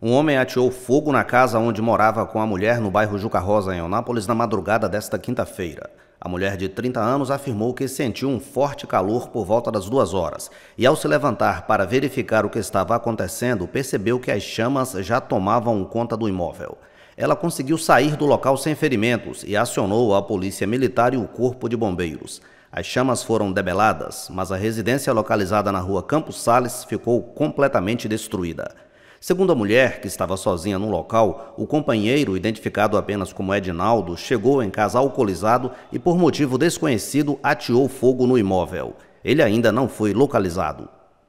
Um homem ateou fogo na casa onde morava com a mulher no bairro Juca Rosa, em Onápolis, na madrugada desta quinta-feira. A mulher de 30 anos afirmou que sentiu um forte calor por volta das duas horas e, ao se levantar para verificar o que estava acontecendo, percebeu que as chamas já tomavam conta do imóvel. Ela conseguiu sair do local sem ferimentos e acionou a polícia militar e o corpo de bombeiros. As chamas foram debeladas, mas a residência localizada na rua Campos Sales ficou completamente destruída. Segundo a mulher, que estava sozinha no local, o companheiro, identificado apenas como Edinaldo, chegou em casa alcoolizado e, por motivo desconhecido, ateou fogo no imóvel. Ele ainda não foi localizado.